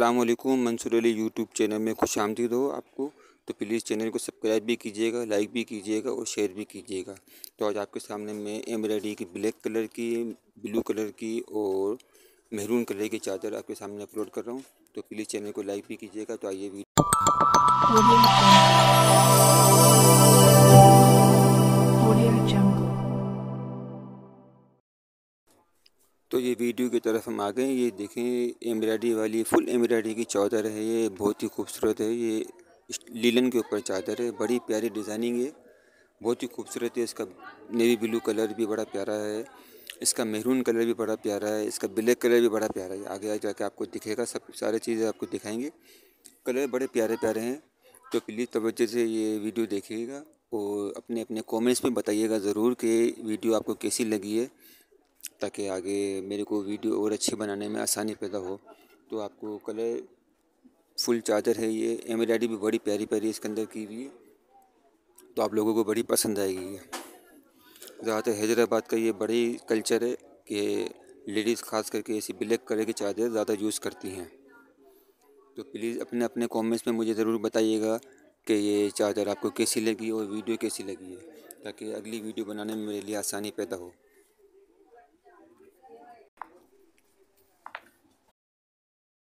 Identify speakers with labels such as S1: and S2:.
S1: असलकुम Mansoor Ali YouTube channel में खुश आमदीद हो आपको तो प्लीज़ चैनल को सब्सक्राइब भी कीजिएगा लाइक भी कीजिएगा और शेयर भी कीजिएगा तो आज आपके सामने मैं एम्ब्रॉयडरी की ब्लैक कलर की ब्लू कलर की और मेहरून कलर की चादर आपके सामने अपलोड कर रहा हूँ तो प्लीज़ चैनल को लाइक भी कीजिएगा तो आइए वीडियो तो ये वीडियो की तरफ हम आ गए ये देखें एम्ब्रॉयडरी वाली फुल एम्ब्रॉयडरी की चादर है ये बहुत ही खूबसूरत है ये लीलन के ऊपर चादर है बड़ी प्यारी डिज़ाइनिंग है बहुत ही खूबसूरत है इसका नेवी ब्लू कलर भी बड़ा प्यारा है इसका मेहरून कलर भी बड़ा प्यारा है इसका ब्लैक कलर भी बड़ा प्यारा है आगे जाके आपको दिखेगा सब सारे चीज़ें आपको दिखाएंगे कलर बड़े प्यारे प्यारे हैं तो प्लीज़ तोज्जे से ये वीडियो देखिएगा और अपने अपने कमेंट्स में बताइएगा ज़रूर कि वीडियो आपको कैसी लगी है ताकि आगे मेरे को वीडियो और अच्छी बनाने में आसानी पैदा हो तो आपको कलर फुल चार्जर है ये एम्ब्रॉयडरी भी बड़ी प्यारी प्यारी इसके अंदर की हुई तो आप लोगों को बड़ी पसंद आएगी ये ज़्यादातर हैदराबाद का ये बड़ी कल्चर है कि लेडीज़ खास करके ऐसी ब्लैक कलर की चार्जर ज़्यादा यूज़ करती हैं तो प्लीज़ अपने अपने कॉमेंट्स में मुझे ज़रूर बताइएगा कि ये चार्जर आपको कैसी लगी और वीडियो कैसी लगी है ताकि अगली वीडियो बनाने में मेरे लिए आसानी पैदा हो